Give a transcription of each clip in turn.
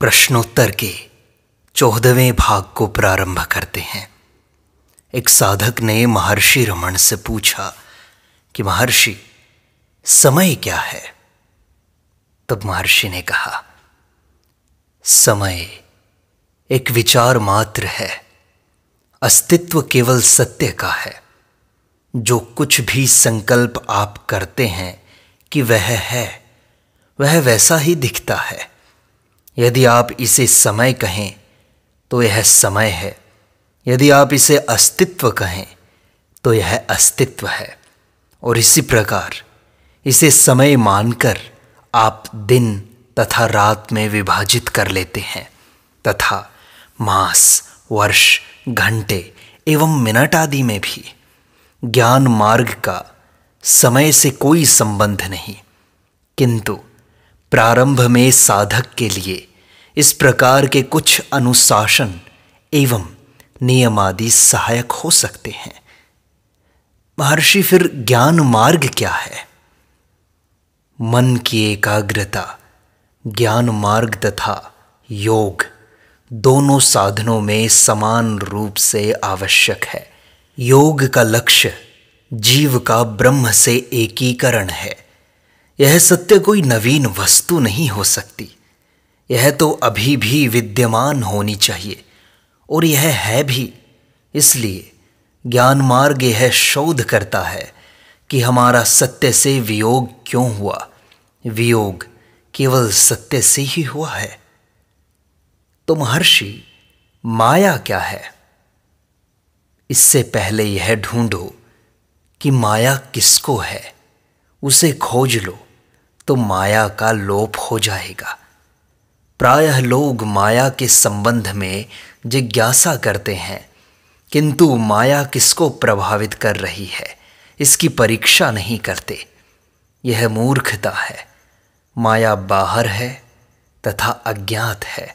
प्रश्नोत्तर के चौदहवें भाग को प्रारंभ करते हैं एक साधक ने महर्षि रमण से पूछा कि महर्षि समय क्या है तब महर्षि ने कहा समय एक विचार मात्र है अस्तित्व केवल सत्य का है जो कुछ भी संकल्प आप करते हैं कि वह है वह वैसा ही दिखता है यदि आप इसे समय कहें तो यह समय है यदि आप इसे अस्तित्व कहें तो यह अस्तित्व है और इसी प्रकार इसे समय मानकर आप दिन तथा रात में विभाजित कर लेते हैं तथा मास वर्ष घंटे एवं मिनट आदि में भी ज्ञान मार्ग का समय से कोई संबंध नहीं किंतु प्रारंभ में साधक के लिए इस प्रकार के कुछ अनुशासन एवं नियम आदि सहायक हो सकते हैं महर्षि फिर ज्ञान मार्ग क्या है मन की एकाग्रता ज्ञान मार्ग तथा योग दोनों साधनों में समान रूप से आवश्यक है योग का लक्ष्य जीव का ब्रह्म से एकीकरण है यह सत्य कोई नवीन वस्तु नहीं हो सकती यह तो अभी भी विद्यमान होनी चाहिए और यह है भी इसलिए ज्ञान मार्ग यह शोध करता है कि हमारा सत्य से वियोग क्यों हुआ वियोग केवल सत्य से ही हुआ है तो महर्षि माया क्या है इससे पहले यह ढूंढो कि माया किसको है उसे खोज लो तो माया का लोप हो जाएगा प्रायः लोग माया के संबंध में जिज्ञासा करते हैं किंतु माया किसको प्रभावित कर रही है इसकी परीक्षा नहीं करते यह मूर्खता है माया बाहर है तथा अज्ञात है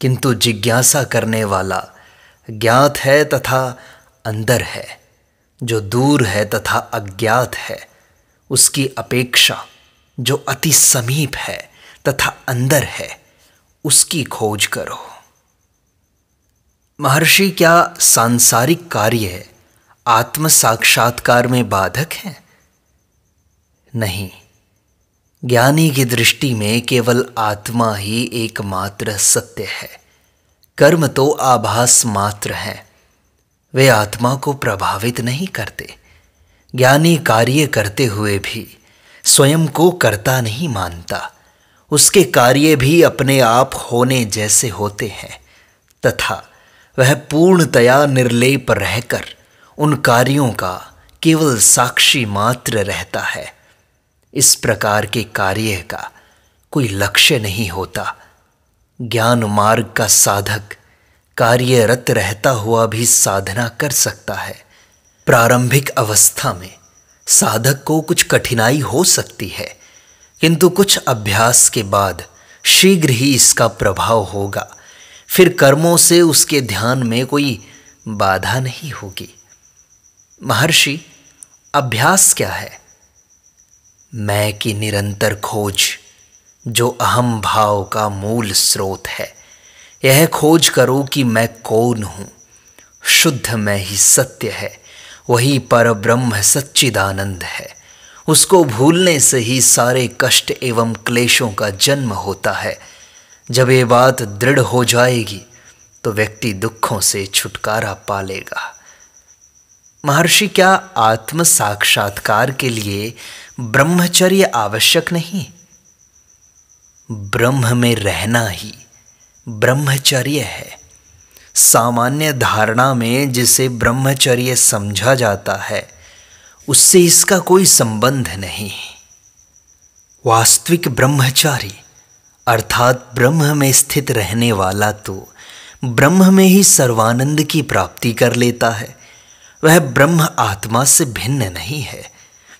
किंतु जिज्ञासा करने वाला ज्ञात है तथा अंदर है जो दूर है तथा अज्ञात है उसकी अपेक्षा जो अति समीप है तथा अंदर है उसकी खोज करो महर्षि क्या सांसारिक कार्य आत्म साक्षात्कार में बाधक हैं नहीं ज्ञानी की दृष्टि में केवल आत्मा ही एकमात्र सत्य है कर्म तो आभास मात्र हैं वे आत्मा को प्रभावित नहीं करते ज्ञानी कार्य करते हुए भी स्वयं को कर्ता नहीं मानता उसके कार्य भी अपने आप होने जैसे होते हैं तथा वह पूर्णतया निर्लेप रहकर उन कार्यों का केवल साक्षी मात्र रहता है इस प्रकार के कार्य का कोई लक्ष्य नहीं होता ज्ञान मार्ग का साधक कार्यरत रहता हुआ भी साधना कर सकता है प्रारंभिक अवस्था में साधक को कुछ कठिनाई हो सकती है किंतु कुछ अभ्यास के बाद शीघ्र ही इसका प्रभाव होगा फिर कर्मों से उसके ध्यान में कोई बाधा नहीं होगी महर्षि अभ्यास क्या है मैं की निरंतर खोज जो अहम भाव का मूल स्रोत है यह खोज करो कि मैं कौन हूं शुद्ध मैं ही सत्य है वही पर ब्रह्म सच्चिदानंद है उसको भूलने से ही सारे कष्ट एवं क्लेशों का जन्म होता है जब ये बात दृढ़ हो जाएगी तो व्यक्ति दुखों से छुटकारा पा लेगा महर्षि क्या आत्म साक्षात्कार के लिए ब्रह्मचर्य आवश्यक नहीं ब्रह्म में रहना ही ब्रह्मचर्य है सामान्य धारणा में जिसे ब्रह्मचर्य समझा जाता है उससे इसका कोई संबंध नहीं वास्तविक ब्रह्मचारी अर्थात ब्रह्म में स्थित रहने वाला तो ब्रह्म में ही सर्वानंद की प्राप्ति कर लेता है वह ब्रह्म आत्मा से भिन्न नहीं है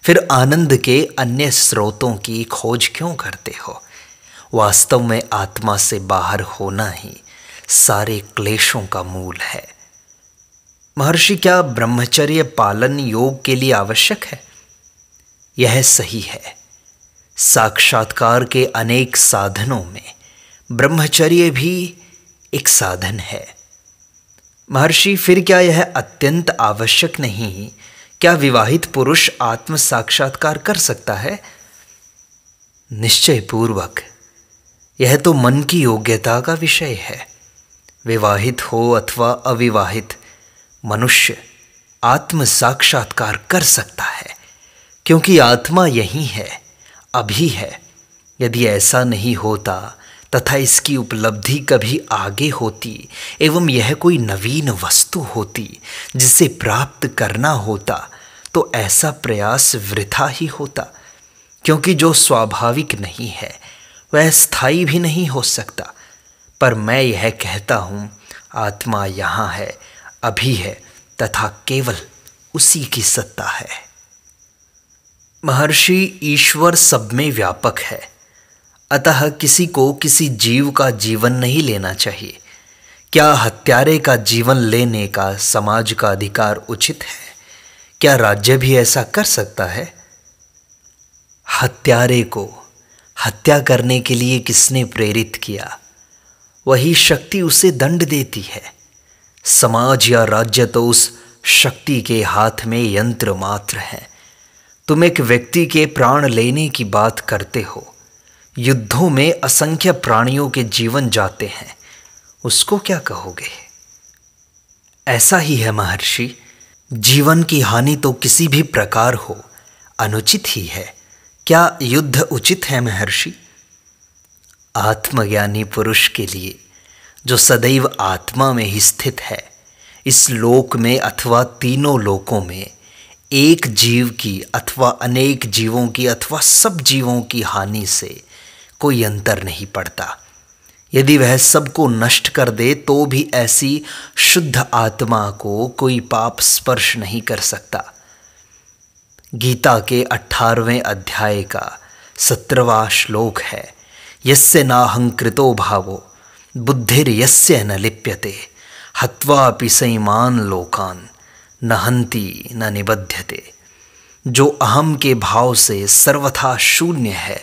फिर आनंद के अन्य स्रोतों की खोज क्यों करते हो वास्तव में आत्मा से बाहर होना ही सारे क्लेशों का मूल है महर्षि क्या ब्रह्मचर्य पालन योग के लिए आवश्यक है यह सही है साक्षात्कार के अनेक साधनों में ब्रह्मचर्य भी एक साधन है महर्षि फिर क्या यह अत्यंत आवश्यक नहीं क्या विवाहित पुरुष आत्म साक्षात्कार कर सकता है निश्चय पूर्वक यह तो मन की योग्यता का विषय है विवाहित हो अथवा अविवाहित मनुष्य आत्म साक्षात्कार कर सकता है क्योंकि आत्मा यही है अभी है यदि ऐसा नहीं होता तथा इसकी उपलब्धि कभी आगे होती एवं यह कोई नवीन वस्तु होती जिसे प्राप्त करना होता तो ऐसा प्रयास वृथा ही होता क्योंकि जो स्वाभाविक नहीं है वह स्थायी भी नहीं हो सकता पर मैं यह कहता हूँ आत्मा यहाँ है अभी है तथा केवल उसी की सत्ता है महर्षि ईश्वर सब में व्यापक है अतः किसी को किसी जीव का जीवन नहीं लेना चाहिए क्या हत्यारे का जीवन लेने का समाज का अधिकार उचित है क्या राज्य भी ऐसा कर सकता है हत्यारे को हत्या करने के लिए किसने प्रेरित किया वही शक्ति उसे दंड देती है समाज या राज्य तो उस शक्ति के हाथ में यंत्र मात्र है तुम एक व्यक्ति के प्राण लेने की बात करते हो युद्धों में असंख्य प्राणियों के जीवन जाते हैं उसको क्या कहोगे ऐसा ही है महर्षि जीवन की हानि तो किसी भी प्रकार हो अनुचित ही है क्या युद्ध उचित है महर्षि आत्मज्ञानी पुरुष के लिए जो सदैव आत्मा में ही स्थित है इस लोक में अथवा तीनों लोकों में एक जीव की अथवा अनेक जीवों की अथवा सब जीवों की हानि से कोई अंतर नहीं पड़ता यदि वह सबको नष्ट कर दे तो भी ऐसी शुद्ध आत्मा को कोई पाप स्पर्श नहीं कर सकता गीता के अठारहवें अध्याय का सत्रवा श्लोक है यस्य नाहंकृतो भावो बुद्धिर्यस्य न लिप्यते हत्वा सैमान लोकान न हंती न निबध्यते जो अहम के भाव से सर्वथा शून्य है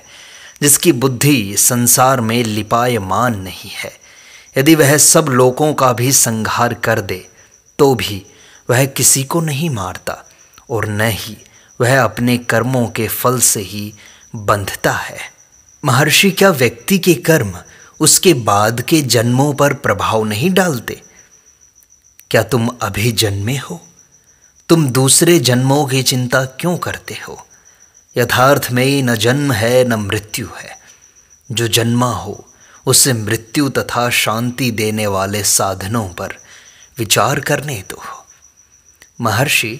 जिसकी बुद्धि संसार में लिपायमान नहीं है यदि वह सब लोगों का भी संहार कर दे तो भी वह किसी को नहीं मारता और न ही वह अपने कर्मों के फल से ही बंधता है महर्षि क्या व्यक्ति के कर्म उसके बाद के जन्मों पर प्रभाव नहीं डालते क्या तुम अभी जन्मे हो तुम दूसरे जन्मों की चिंता क्यों करते हो यथार्थ में न जन्म है न मृत्यु है जो जन्मा हो उसे मृत्यु तथा शांति देने वाले साधनों पर विचार करने दो हो महर्षि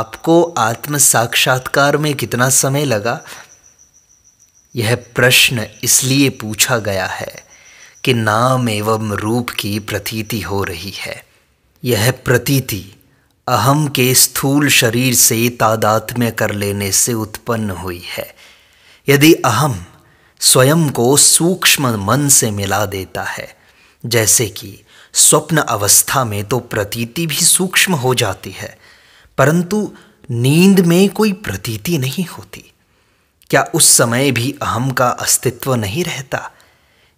आपको आत्म साक्षात्कार में कितना समय लगा यह प्रश्न इसलिए पूछा गया है कि नाम एवं रूप की प्रतीति हो रही है यह प्रतीति अहम के स्थूल शरीर से तादात्म्य कर लेने से उत्पन्न हुई है यदि अहम स्वयं को सूक्ष्म मन से मिला देता है जैसे कि स्वप्न अवस्था में तो प्रतीति भी सूक्ष्म हो जाती है परंतु नींद में कोई प्रतीति नहीं होती क्या उस समय भी अहम का अस्तित्व नहीं रहता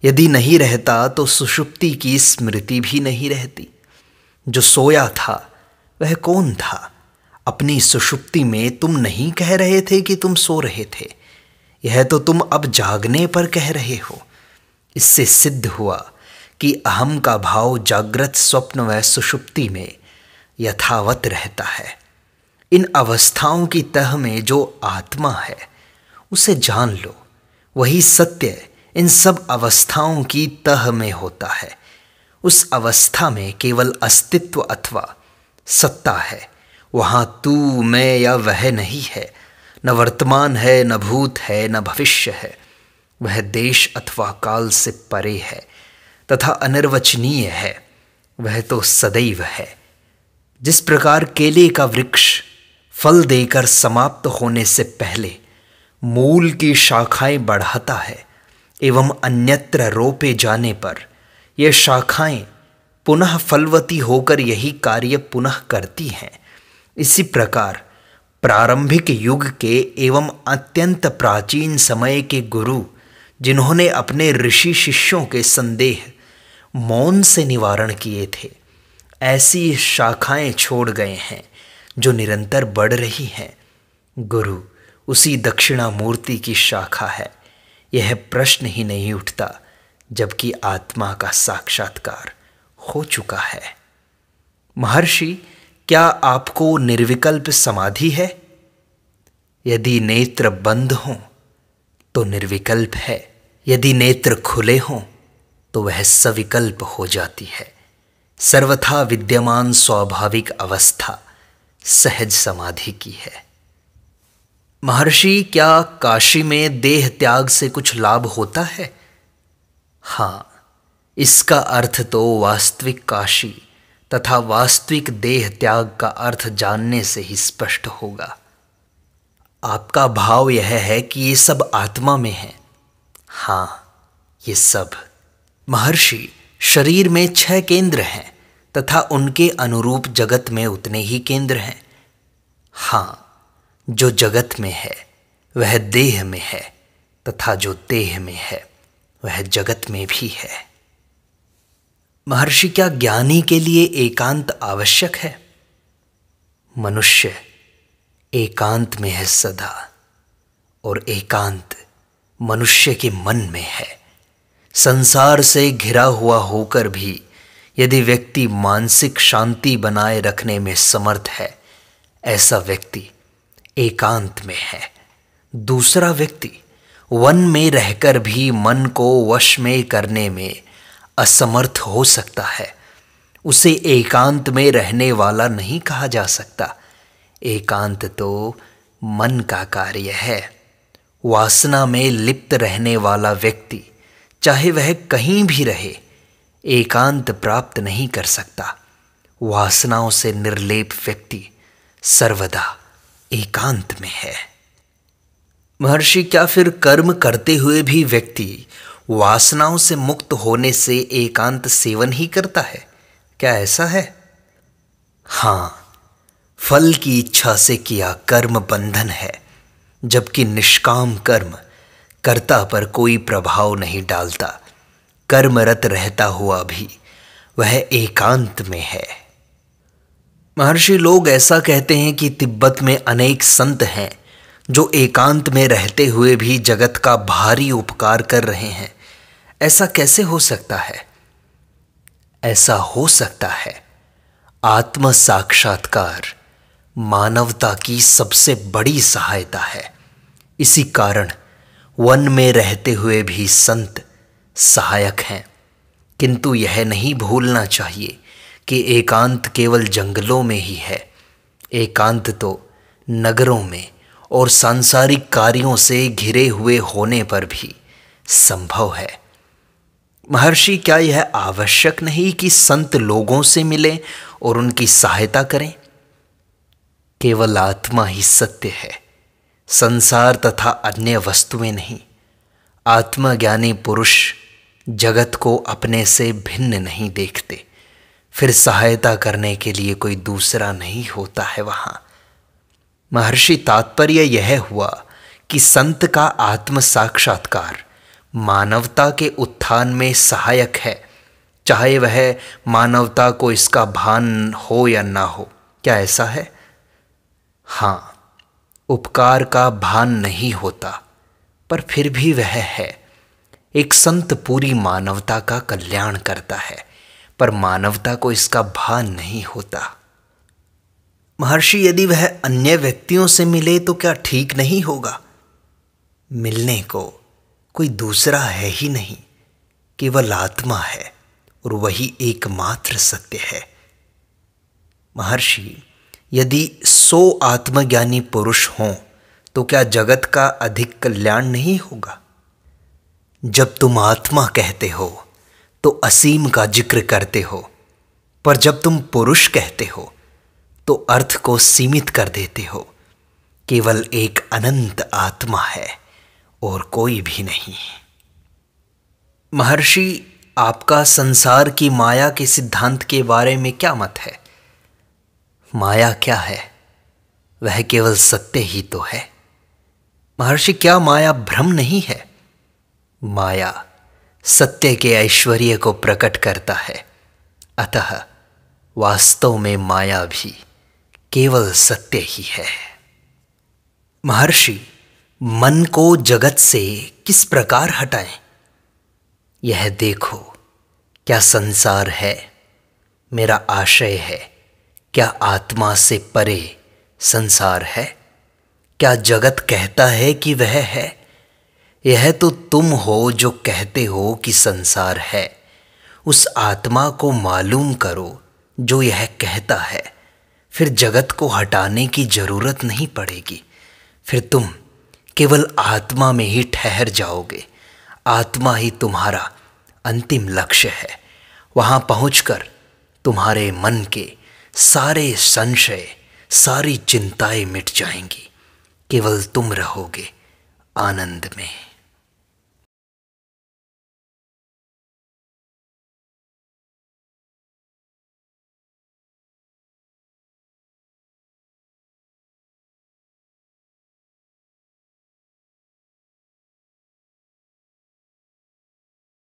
यदि नहीं रहता तो सुषुप्ति की स्मृति भी नहीं रहती जो सोया था वह कौन था अपनी सुषुप्ति में तुम नहीं कह रहे थे कि तुम सो रहे थे यह तो तुम अब जागने पर कह रहे हो इससे सिद्ध हुआ कि अहम का भाव जागृत स्वप्न व सुषुप्ति में यथावत रहता है इन अवस्थाओं की तह में जो आत्मा है उसे जान लो वही सत्य इन सब अवस्थाओं की तह में होता है उस अवस्था में केवल अस्तित्व अथवा सत्ता है वहाँ तू मैं या वह नहीं है न वर्तमान है न भूत है न भविष्य है वह देश अथवा काल से परे है तथा अनिर्वचनीय है वह तो सदैव है जिस प्रकार केले का वृक्ष फल देकर समाप्त होने से पहले मूल की शाखाएं बढ़ाता है एवं अन्यत्र रोपे जाने पर ये शाखाएं पुनः फलवती होकर यही कार्य पुनः करती हैं इसी प्रकार प्रारंभिक युग के एवं अत्यंत प्राचीन समय के गुरु जिन्होंने अपने ऋषि शिष्यों के संदेह मौन से निवारण किए थे ऐसी शाखाएं छोड़ गए हैं जो निरंतर बढ़ रही हैं गुरु उसी दक्षिणा मूर्ति की शाखा है यह प्रश्न ही नहीं उठता जबकि आत्मा का साक्षात्कार हो चुका है महर्षि क्या आपको निर्विकल्प समाधि है यदि नेत्र बंद हों तो निर्विकल्प है यदि नेत्र खुले हों तो वह सविकल्प हो जाती है सर्वथा विद्यमान स्वाभाविक अवस्था सहज समाधि की है महर्षि क्या काशी में देह त्याग से कुछ लाभ होता है हाँ इसका अर्थ तो वास्तविक काशी तथा वास्तविक देह त्याग का अर्थ जानने से ही स्पष्ट होगा आपका भाव यह है कि ये सब आत्मा में है हाँ ये सब महर्षि शरीर में छह केंद्र हैं तथा उनके अनुरूप जगत में उतने ही केंद्र हैं हाँ जो जगत में है वह देह में है तथा जो देह में है वह जगत में भी है महर्षि क्या ज्ञानी के लिए एकांत आवश्यक है मनुष्य एकांत में है सदा और एकांत मनुष्य के मन में है संसार से घिरा हुआ होकर भी यदि व्यक्ति मानसिक शांति बनाए रखने में समर्थ है ऐसा व्यक्ति एकांत में है दूसरा व्यक्ति वन में रहकर भी मन को वश में करने में असमर्थ हो सकता है उसे एकांत में रहने वाला नहीं कहा जा सकता एकांत तो मन का कार्य है वासना में लिप्त रहने वाला व्यक्ति चाहे वह कहीं भी रहे एकांत प्राप्त नहीं कर सकता वासनाओं से निर्लेप व्यक्ति सर्वदा एकांत में है महर्षि क्या फिर कर्म करते हुए भी व्यक्ति वासनाओं से मुक्त होने से एकांत सेवन ही करता है क्या ऐसा है हाँ फल की इच्छा से किया कर्म बंधन है जबकि निष्काम कर्म कर्ता पर कोई प्रभाव नहीं डालता कर्मरत रहता हुआ भी वह एकांत में है महर्षि लोग ऐसा कहते हैं कि तिब्बत में अनेक संत हैं जो एकांत में रहते हुए भी जगत का भारी उपकार कर रहे हैं ऐसा कैसे हो सकता है ऐसा हो सकता है आत्म साक्षात्कार मानवता की सबसे बड़ी सहायता है इसी कारण वन में रहते हुए भी संत सहायक हैं किंतु यह नहीं भूलना चाहिए कि एकांत केवल जंगलों में ही है एकांत तो नगरों में और सांसारिक कार्यों से घिरे हुए होने पर भी संभव है महर्षि क्या यह आवश्यक नहीं कि संत लोगों से मिलें और उनकी सहायता करें केवल आत्मा ही सत्य है संसार तथा अन्य वस्तुएं नहीं आत्मज्ञानी पुरुष जगत को अपने से भिन्न नहीं देखते फिर सहायता करने के लिए कोई दूसरा नहीं होता है वहां महर्षि तात्पर्य यह हुआ कि संत का आत्म साक्षात्कार मानवता के उत्थान में सहायक है चाहे वह मानवता को इसका भान हो या ना हो क्या ऐसा है हाँ उपकार का भान नहीं होता पर फिर भी वह है एक संत पूरी मानवता का कल्याण करता है पर मानवता को इसका भान नहीं होता महर्षि यदि वह अन्य व्यक्तियों से मिले तो क्या ठीक नहीं होगा मिलने को कोई दूसरा है ही नहीं केवल आत्मा है और वही एकमात्र सत्य है महर्षि यदि सो आत्मज्ञानी पुरुष हों तो क्या जगत का अधिक कल्याण नहीं होगा जब तुम आत्मा कहते हो तो असीम का जिक्र करते हो पर जब तुम पुरुष कहते हो तो अर्थ को सीमित कर देते हो केवल एक अनंत आत्मा है और कोई भी नहीं महर्षि आपका संसार की माया के सिद्धांत के बारे में क्या मत है माया क्या है वह केवल सत्य ही तो है महर्षि क्या माया भ्रम नहीं है माया सत्य के ऐश्वर्य को प्रकट करता है अतः वास्तव में माया भी केवल सत्य ही है महर्षि मन को जगत से किस प्रकार हटाएं? यह देखो क्या संसार है मेरा आशय है क्या आत्मा से परे संसार है क्या जगत कहता है कि वह है यह तो तुम हो जो कहते हो कि संसार है उस आत्मा को मालूम करो जो यह कहता है फिर जगत को हटाने की जरूरत नहीं पड़ेगी फिर तुम केवल आत्मा में ही ठहर जाओगे आत्मा ही तुम्हारा अंतिम लक्ष्य है वहां पहुंचकर तुम्हारे मन के सारे संशय सारी चिंताएं मिट जाएंगी केवल तुम रहोगे आनंद में